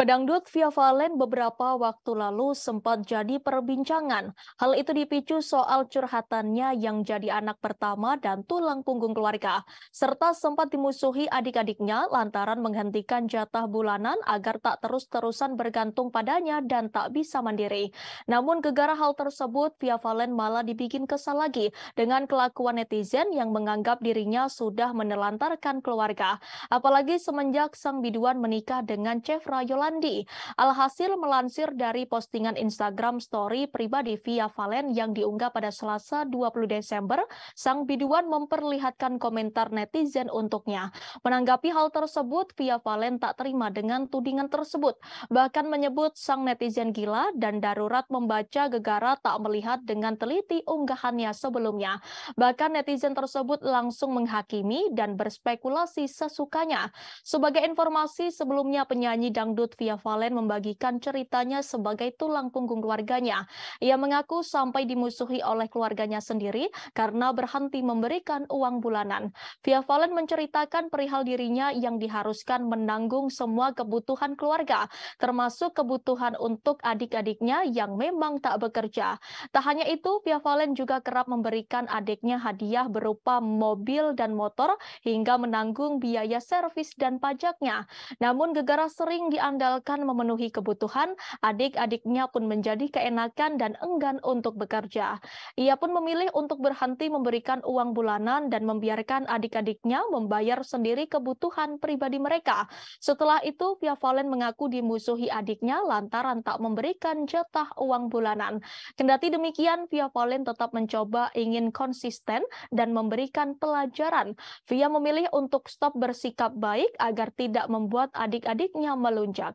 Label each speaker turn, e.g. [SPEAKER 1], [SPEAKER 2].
[SPEAKER 1] Pedangdut Via Valen beberapa waktu lalu sempat jadi perbincangan. Hal itu dipicu soal curhatannya yang jadi anak pertama dan tulang punggung keluarga, serta sempat dimusuhi adik-adiknya lantaran menghentikan jatah bulanan agar tak terus-terusan bergantung padanya dan tak bisa mandiri. Namun gegara hal tersebut, Via Valen malah dibikin kesal lagi dengan kelakuan netizen yang menganggap dirinya sudah menelantarkan keluarga. Apalagi semenjak sang biduan menikah dengan Chef Rayola Sandi. Alhasil melansir dari postingan Instagram story pribadi Via Valen yang diunggah pada Selasa 20 Desember, sang biduan memperlihatkan komentar netizen untuknya. Menanggapi hal tersebut, Via Valen tak terima dengan tudingan tersebut, bahkan menyebut sang netizen gila dan darurat membaca gegara tak melihat dengan teliti unggahannya sebelumnya. Bahkan netizen tersebut langsung menghakimi dan berspekulasi sesukanya. Sebagai informasi sebelumnya penyanyi dangdut Sofia Valen membagikan ceritanya sebagai tulang punggung keluarganya. Ia mengaku sampai dimusuhi oleh keluarganya sendiri karena berhenti memberikan uang bulanan. Via Valen menceritakan perihal dirinya yang diharuskan menanggung semua kebutuhan keluarga, termasuk kebutuhan untuk adik-adiknya yang memang tak bekerja. Tak hanya itu, Via Valen juga kerap memberikan adiknya hadiah berupa mobil dan motor hingga menanggung biaya servis dan pajaknya. Namun gegara sering diandalkan mengandalkan memenuhi kebutuhan, adik-adiknya pun menjadi keenakan dan enggan untuk bekerja. Ia pun memilih untuk berhenti memberikan uang bulanan dan membiarkan adik-adiknya membayar sendiri kebutuhan pribadi mereka. Setelah itu, Via Valen mengaku dimusuhi adiknya lantaran tak memberikan jatah uang bulanan. Kendati demikian, Via Valen tetap mencoba ingin konsisten dan memberikan pelajaran. Via memilih untuk stop bersikap baik agar tidak membuat adik-adiknya melunjak.